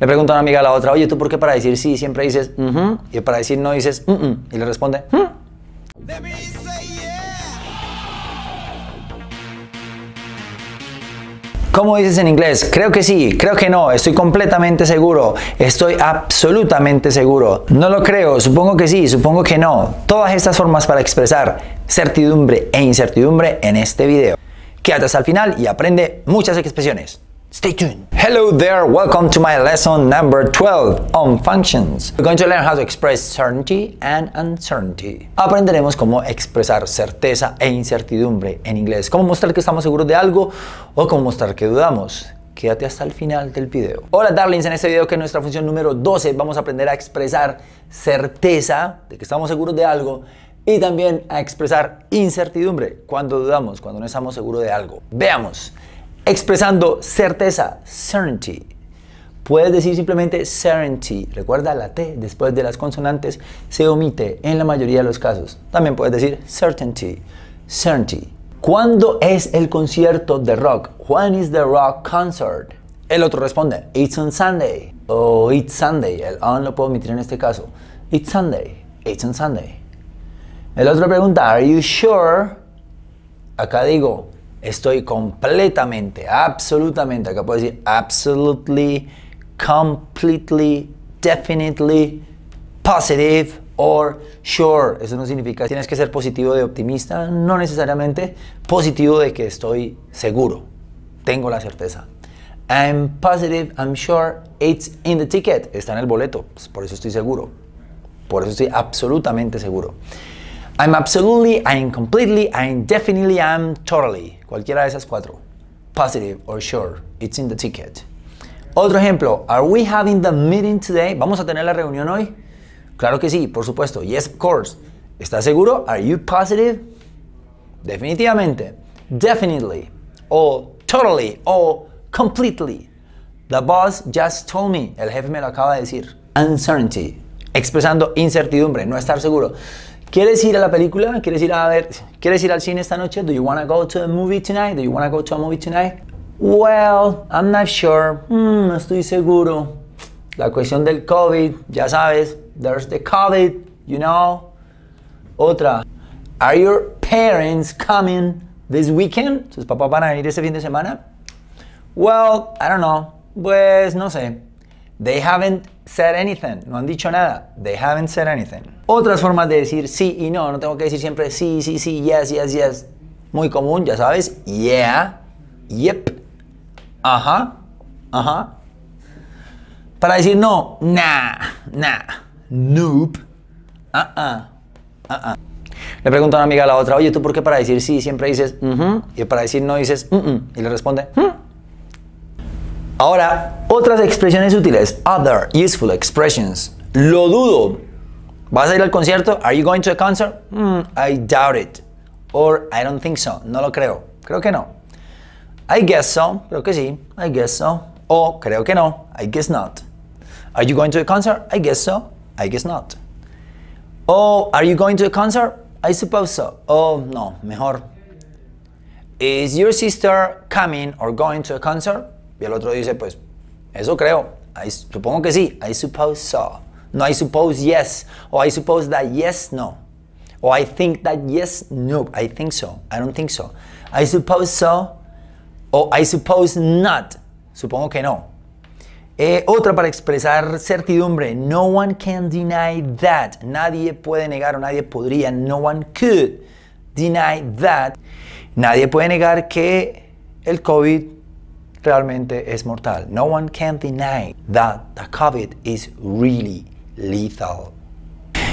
Le pregunta una amiga a la otra, oye, ¿tú por qué para decir sí siempre dices uh y para decir no dices uh Y le responde, ¿Mm? ¿Cómo dices en inglés? Creo que sí, creo que no, estoy completamente seguro, estoy absolutamente seguro. No lo creo, supongo que sí, supongo que no. Todas estas formas para expresar certidumbre e incertidumbre en este video. Quédate hasta el final y aprende muchas expresiones. Stay tuned. Hello there, welcome to my lesson number 12 on functions. We're going to learn how to express certainty and uncertainty. Aprenderemos cómo expresar certeza e incertidumbre en inglés, cómo mostrar que estamos seguros de algo o cómo mostrar que dudamos. Quédate hasta el final del video. Hola darlings, en este video que es nuestra función número 12 vamos a aprender a expresar certeza de que estamos seguros de algo y también a expresar incertidumbre cuando dudamos, cuando no estamos seguros de algo. Veamos expresando certeza, certainty. Puedes decir simplemente certainty. Recuerda, la T después de las consonantes se omite en la mayoría de los casos. También puedes decir certainty, certainty. ¿Cuándo es el concierto de rock? When is the rock concert? El otro responde, it's on Sunday. O it's Sunday. El on lo puedo omitir en este caso. It's Sunday. It's on Sunday. El otro pregunta, are you sure? Acá digo, Estoy completamente, absolutamente, acá puedo decir absolutely, completely, definitely, positive or sure. Eso no significa tienes que ser positivo de optimista, no necesariamente, positivo de que estoy seguro, tengo la certeza. I'm positive, I'm sure, it's in the ticket, está en el boleto, pues, por eso estoy seguro, por eso estoy absolutamente seguro. I'm absolutely, I'm completely, I'm definitely, I'm totally. Cualquiera de esas cuatro. Positive or sure. It's in the ticket. Otro ejemplo. Are we having the meeting today? ¿Vamos a tener la reunión hoy? Claro que sí, por supuesto. Yes, of course. ¿Estás seguro? Are you positive? Definitivamente. Definitely. O totally. O completely. The boss just told me. El jefe me lo acaba de decir. Uncertainty. Expresando incertidumbre, no estar seguro. ¿Quieres ir a la película? ¿Quieres ir a ver? ¿Quieres ir al cine esta noche? Do you want to go to a movie tonight? Do you want to go to a movie tonight? Well, I'm not sure. Hmm, no estoy seguro. La cuestión del COVID, ya sabes. There's the COVID, you know. Otra. Are your parents coming this weekend? ¿Sus papás van a venir este fin de semana? Well, I don't know. Pues no sé. They haven't said anything. No han dicho nada. They haven't said anything. Otras formas de decir sí y no. No tengo que decir siempre sí, sí, sí, yes, yes, yes. Muy común, ya sabes. Yeah. Yep. Ajá. Ajá. Para decir no. Nah. Nah. noob, Ah, uh ah. -uh. Le pregunto a una amiga a la otra, oye, ¿tú por qué para decir sí siempre dices uh y para decir no dices uh Y le responde, ¿hmm? Ahora, otras expresiones útiles. Other useful expressions. Lo dudo. ¿Vas a ir al concierto? Are you going to a concert? Mm, I doubt it. Or I don't think so. No lo creo. Creo que no. I guess so. Creo que sí. I guess so. O creo que no. I guess not. Are you going to a concert? I guess so. I guess not. Oh, are you going to a concert? I suppose so. Oh, no, mejor. Is your sister coming or going to a concert? el otro dice, pues, eso creo. supongo que sí. I suppose so. No, I suppose yes. O I suppose that yes, no. O I think that yes, no. I think so. I don't think so. I suppose so. O I suppose not. Supongo que no. Eh, otra para expresar certidumbre. No one can deny that. Nadie puede negar o nadie podría. No one could deny that. Nadie puede negar que el COVID realmente es mortal. No one can deny that the COVID is really lethal.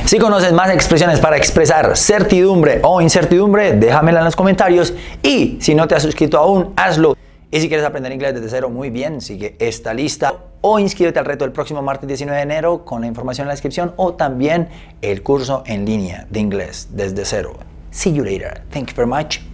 Si conoces más expresiones para expresar certidumbre o incertidumbre, déjamela en los comentarios y si no te has suscrito aún, hazlo. Y si quieres aprender inglés desde cero, muy bien, sigue esta lista o inscríbete al reto el próximo martes 19 de enero con la información en la descripción o también el curso en línea de inglés desde cero. See you later. Thank you very much.